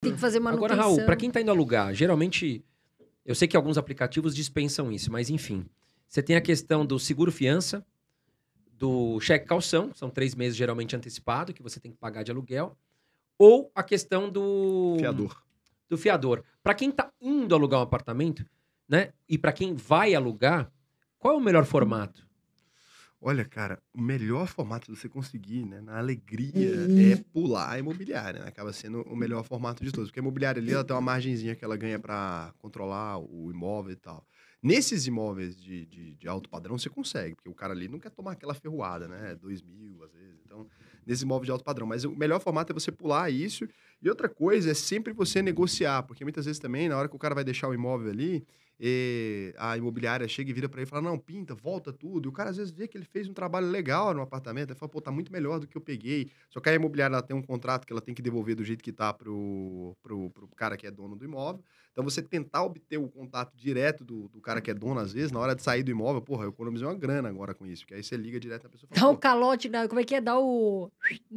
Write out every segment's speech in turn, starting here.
Tem que fazer manutenção. Agora, Raul, para quem está indo alugar, geralmente, eu sei que alguns aplicativos dispensam isso, mas enfim, você tem a questão do seguro fiança, do cheque calção, são três meses geralmente antecipado, que você tem que pagar de aluguel, ou a questão do... Fiador. Do fiador. Para quem está indo alugar um apartamento, né, e para quem vai alugar, qual é o melhor formato? Olha, cara, o melhor formato de você conseguir, né, na alegria, é uhum. pular a imobiliária, né? Acaba sendo o melhor formato de todos. Porque a imobiliária ali, ela tem uma uhum. margenzinha que ela ganha para controlar o imóvel e tal. Nesses imóveis de, de, de, alto padrão, você consegue, porque o cara ali não quer tomar aquela ferroada, né? 2 mil, às vezes. Então, nesse imóvel de alto padrão. Mas o melhor formato é você pular isso e outra coisa é sempre você negociar, porque muitas vezes também, na hora que o cara vai deixar o imóvel ali, eh, a imobiliária chega e vira para ele e fala: não, pinta, volta tudo. E o cara às vezes vê que ele fez um trabalho legal no apartamento, ele fala: pô, tá muito melhor do que eu peguei. Só que a imobiliária ela tem um contrato que ela tem que devolver do jeito que tá pro, pro, pro cara que é dono do imóvel. Então você tentar obter o contato direto do, do cara que é dono, às vezes, na hora de sair do imóvel, porra, eu economizei uma grana agora com isso, porque aí você liga direto na pessoa. Fala, dá um calote, na, como é que é? o.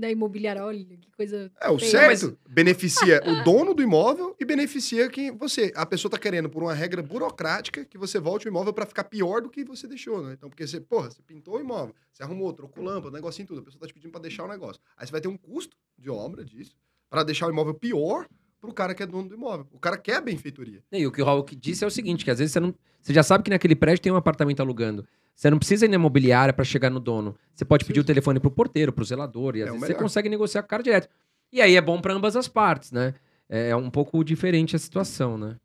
imobiliária, olha, que coisa. É, o feia. certo. Mas beneficia o dono do imóvel e beneficia quem você. A pessoa está querendo, por uma regra burocrática, que você volte o imóvel para ficar pior do que você deixou, né? Então, porque você, porra, você pintou o imóvel, você arrumou, trocou lâmpada, negocinho tudo, a pessoa está te pedindo para deixar o negócio. Aí você vai ter um custo de obra disso, para deixar o imóvel pior para o cara que é dono do imóvel. O cara quer benfeitoria. E o que o Raul disse é o seguinte, que às vezes você não, você já sabe que naquele prédio tem um apartamento alugando. Você não precisa ir na imobiliária para chegar no dono. Você pode Sim. pedir o telefone para o porteiro, o zelador, e às é vezes você consegue negociar com o cara direto. E aí é bom para ambas as partes, né? É, é um pouco diferente a situação, né?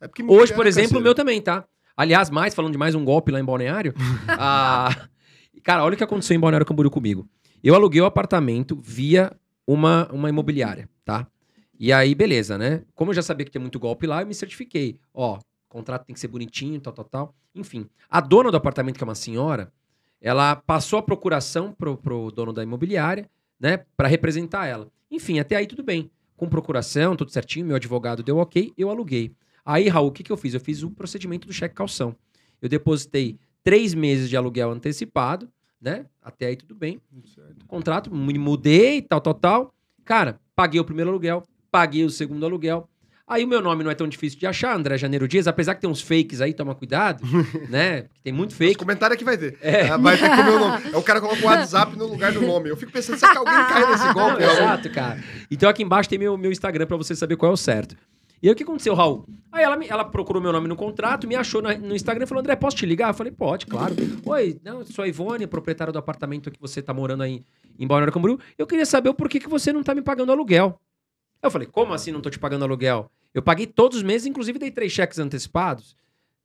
É Hoje, por exemplo, o meu também, tá? Aliás, mais, falando de mais um golpe lá em Balneário. a... Ah, cara, olha o que aconteceu em Balneário Camboriú comigo. Eu aluguei o um apartamento via uma, uma imobiliária, tá? E aí, beleza, né? Como eu já sabia que tem muito golpe lá, eu me certifiquei. Ó, contrato tem que ser bonitinho, tal, tal, tal. Enfim, a dona do apartamento, que é uma senhora, ela passou a procuração pro, pro dono da imobiliária, né, para representar ela. Enfim, até aí tudo bem. Com procuração, tudo certinho, meu advogado deu ok, eu aluguei. Aí, Raul, o que, que eu fiz? Eu fiz o um procedimento do cheque calção. Eu depositei três meses de aluguel antecipado, né? Até aí tudo bem. Certo. Contrato, me mudei, tal, tal, tal. Cara, paguei o primeiro aluguel, paguei o segundo aluguel, Aí o meu nome não é tão difícil de achar, André Janeiro Dias, apesar que tem uns fakes aí, toma cuidado, né? Tem muito fake. Os comentários é que vai ter. É. é vai ter como o nome. É o cara coloca o WhatsApp no lugar do nome. Eu fico pensando, será que alguém cai nesse golpe? Não, exato, cara. Então aqui embaixo tem meu, meu Instagram para você saber qual é o certo. E aí o que aconteceu, Raul? Aí ela, me, ela procurou meu nome no contrato, me achou na, no Instagram e falou: André, posso te ligar? Eu falei, pode, claro. Oi, não, sou a Ivone, proprietária do apartamento que você tá morando aí em Balneário Camboriú. Eu queria saber o porquê que você não tá me pagando aluguel. Eu falei, como assim não tô te pagando aluguel? Eu paguei todos os meses, inclusive dei três cheques antecipados,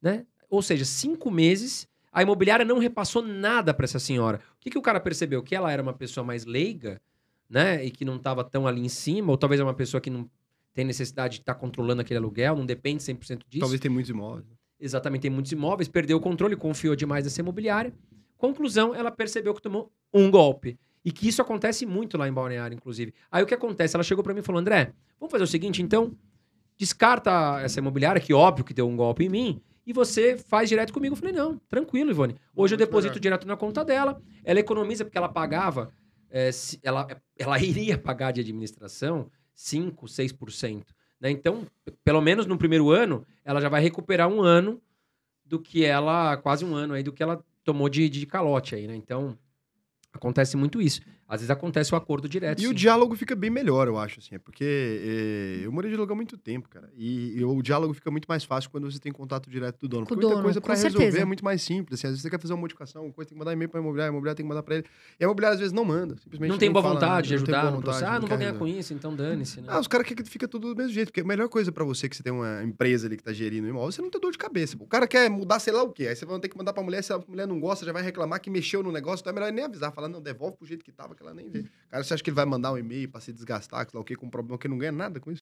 né? Ou seja, cinco meses, a imobiliária não repassou nada para essa senhora. O que, que o cara percebeu? Que ela era uma pessoa mais leiga, né? E que não estava tão ali em cima, ou talvez é uma pessoa que não tem necessidade de estar tá controlando aquele aluguel, não depende 100% disso. Talvez tem muitos imóveis. Exatamente, tem muitos imóveis, perdeu o controle, confiou demais nessa imobiliária. Conclusão, ela percebeu que tomou um golpe. E que isso acontece muito lá em Balneário, inclusive. Aí o que acontece? Ela chegou para mim e falou: André, vamos fazer o seguinte, então, descarta essa imobiliária, que óbvio que deu um golpe em mim, e você faz direto comigo. Eu falei, não, tranquilo, Ivone. Hoje Muito eu deposito melhor. direto na conta dela, ela economiza porque ela pagava, é, se, ela, ela iria pagar de administração 5, 6%. Né? Então, pelo menos no primeiro ano, ela já vai recuperar um ano do que ela, quase um ano aí, do que ela tomou de, de calote aí, né? Então, acontece muito isso às vezes acontece o um acordo direto. E sim. o diálogo fica bem melhor, eu acho, assim, é porque é, eu morei de aluguel há muito tempo, cara. E, e, o diálogo fica muito mais fácil quando você tem contato direto do dono. Com porque dono, muita coisa para resolver certeza. é muito mais simples. Assim, às vezes você quer fazer uma modificação, uma coisa tem que mandar e-mail para imobiliária, a imobiliária tem que mandar para ele. E a imobiliária às vezes não manda. Simplesmente não, não tem boa fala, vontade de ajudar no processo. Ah, não, não vou ganhar com isso, então dane-se. Né? Ah, os caras querem que fica tudo do mesmo jeito. Porque a melhor coisa para você que você tem uma empresa ali que tá gerindo o imóvel, você não tem dor de cabeça. O cara quer mudar sei lá o quê. Aí você vai ter que mandar pra mulher, se a mulher não gosta, já vai reclamar que mexeu no negócio. Então é melhor nem avisar, falar, não, devolve pro jeito que tava, que nem vê. Cara, você acha que ele vai mandar um e-mail para se desgastar, que lá o quê, com um problema que não ganha nada com isso?